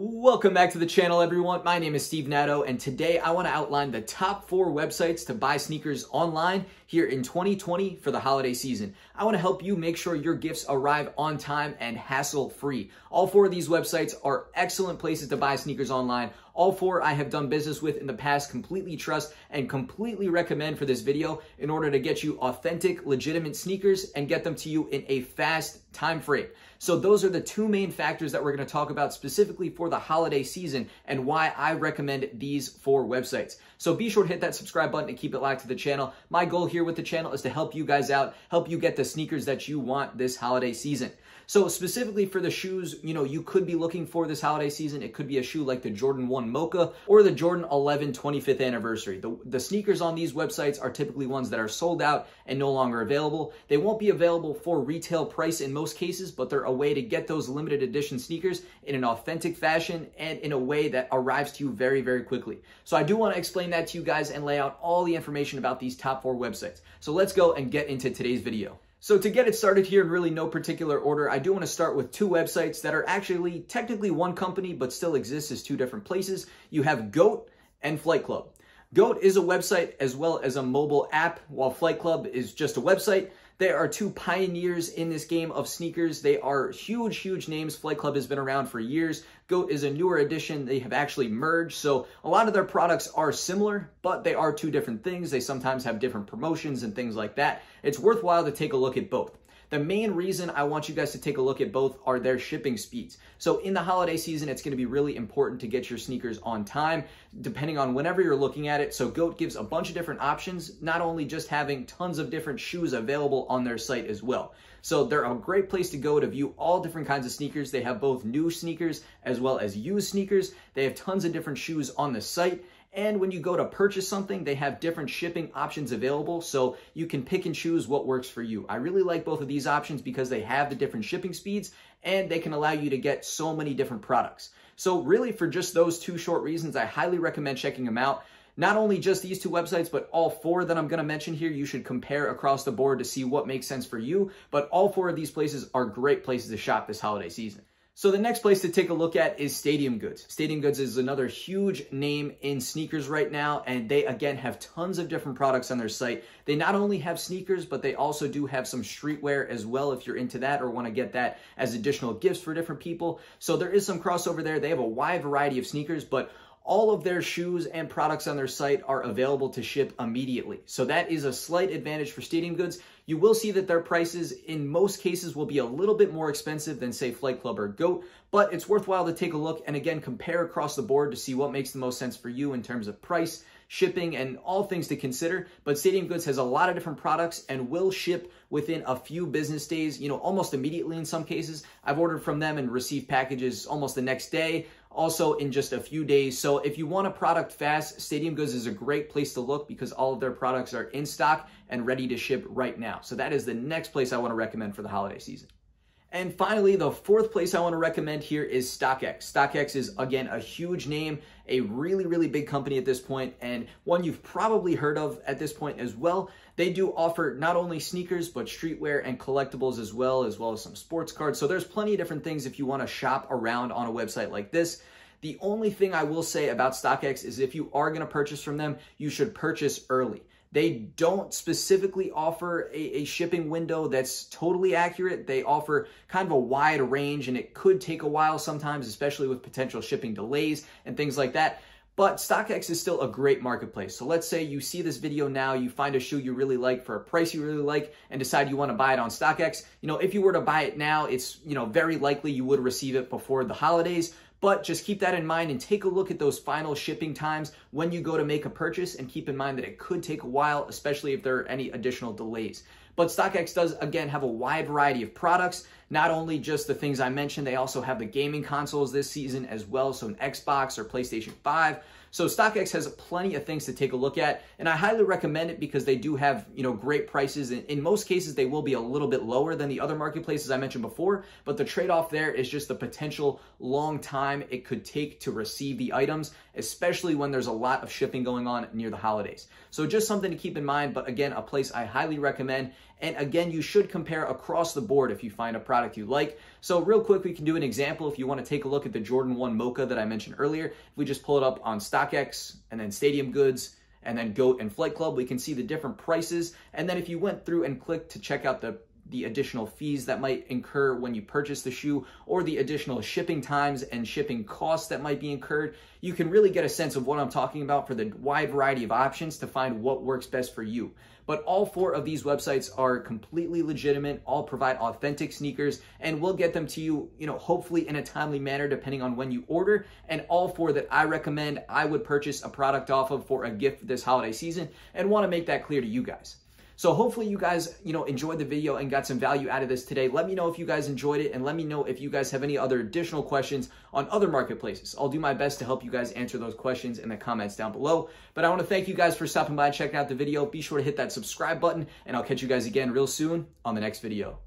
Welcome back to the channel, everyone. My name is Steve Natto, and today I want to outline the top four websites to buy sneakers online here in 2020 for the holiday season. I want to help you make sure your gifts arrive on time and hassle free. All four of these websites are excellent places to buy sneakers online, all four I have done business with in the past, completely trust and completely recommend for this video in order to get you authentic, legitimate sneakers and get them to you in a fast time frame. So those are the two main factors that we're going to talk about specifically for the holiday season and why I recommend these four websites. So be sure to hit that subscribe button and keep it locked to the channel. My goal here with the channel is to help you guys out, help you get the sneakers that you want this holiday season. So specifically for the shoes, you know, you could be looking for this holiday season. It could be a shoe like the Jordan 1 Mocha or the Jordan 11 25th anniversary. The, the sneakers on these websites are typically ones that are sold out and no longer available. They won't be available for retail price in most cases, but they're a way to get those limited edition sneakers in an authentic fashion and in a way that arrives to you very, very quickly. So I do want to explain that to you guys and lay out all the information about these top four websites. So let's go and get into today's video. So to get it started here in really no particular order, I do want to start with two websites that are actually technically one company but still exists as two different places. You have GOAT and Flight Club. Goat is a website as well as a mobile app, while Flight Club is just a website. They are two pioneers in this game of sneakers. They are huge, huge names. Flight Club has been around for years. Goat is a newer addition. They have actually merged. So a lot of their products are similar, but they are two different things. They sometimes have different promotions and things like that. It's worthwhile to take a look at both. The main reason I want you guys to take a look at both are their shipping speeds. So in the holiday season, it's gonna be really important to get your sneakers on time, depending on whenever you're looking at it. So GOAT gives a bunch of different options, not only just having tons of different shoes available on their site as well. So they're a great place to go to view all different kinds of sneakers. They have both new sneakers as well as used sneakers. They have tons of different shoes on the site. And when you go to purchase something, they have different shipping options available, so you can pick and choose what works for you. I really like both of these options because they have the different shipping speeds and they can allow you to get so many different products. So really for just those two short reasons, I highly recommend checking them out not only just these two websites, but all four that I'm going to mention here, you should compare across the board to see what makes sense for you. But all four of these places are great places to shop this holiday season. So the next place to take a look at is Stadium Goods. Stadium Goods is another huge name in sneakers right now, and they again have tons of different products on their site. They not only have sneakers, but they also do have some streetwear as well if you're into that or want to get that as additional gifts for different people. So there is some crossover there. They have a wide variety of sneakers, but all of their shoes and products on their site are available to ship immediately. So that is a slight advantage for stadium goods. You will see that their prices in most cases will be a little bit more expensive than say Flight Club or GOAT, but it's worthwhile to take a look and again compare across the board to see what makes the most sense for you in terms of price shipping, and all things to consider. But Stadium Goods has a lot of different products and will ship within a few business days, you know, almost immediately in some cases. I've ordered from them and received packages almost the next day also in just a few days. So if you want a product fast, Stadium Goods is a great place to look because all of their products are in stock and ready to ship right now. So that is the next place I want to recommend for the holiday season. And finally, the fourth place I want to recommend here is StockX. StockX is, again, a huge name, a really, really big company at this point, and one you've probably heard of at this point as well. They do offer not only sneakers, but streetwear and collectibles as well, as well as some sports cards. So there's plenty of different things if you want to shop around on a website like this. The only thing I will say about StockX is if you are going to purchase from them, you should purchase early. They don't specifically offer a, a, shipping window that's totally accurate. They offer kind of a wide range and it could take a while sometimes, especially with potential shipping delays and things like that. But StockX is still a great marketplace. So let's say you see this video now, you find a shoe you really like for a price you really like and decide you want to buy it on StockX. You know, if you were to buy it now, it's, you know, very likely you would receive it before the holidays. But just keep that in mind and take a look at those final shipping times when you go to make a purchase and keep in mind that it could take a while, especially if there are any additional delays. But StockX does, again, have a wide variety of products, not only just the things I mentioned, they also have the gaming consoles this season as well. So an Xbox or PlayStation 5, so StockX has plenty of things to take a look at, and I highly recommend it because they do have you know great prices. In, most cases, they will be a little bit lower than the other marketplaces I mentioned before, but the trade-off there is just the potential long time it could take to receive the items, especially when there's a lot of shipping going on near the holidays. So just something to keep in mind, but again, a place I highly recommend. And again, you should compare across the board if you find a product you like. So real quick, we can do an example if you want to take a look at the Jordan 1 Mocha that I mentioned earlier. If we just pull it up on StockX and then Stadium Goods, and then Goat and Flight Club, we can see the different prices. And then if you went through and clicked to check out the the additional fees that might incur when you purchase the shoe or the additional shipping times and shipping costs that might be incurred. You can really get a sense of what I'm talking about for the wide variety of options to find what works best for you. But all four of these websites are completely legitimate, all provide authentic sneakers, and we'll get them to you, you know, hopefully in a timely manner depending on when you order. And all four that I recommend I would purchase a product off of for a gift this holiday season and want to make that clear to you guys. So hopefully you guys, you know, enjoyed the video and got some value out of this today. Let me know if you guys enjoyed it and let me know if you guys have any other additional questions on other marketplaces. I'll do my best to help you guys answer those questions in the comments down below. But I want to thank you guys for stopping by and checking out the video. Be sure to hit that subscribe button and I'll catch you guys again real soon on the next video.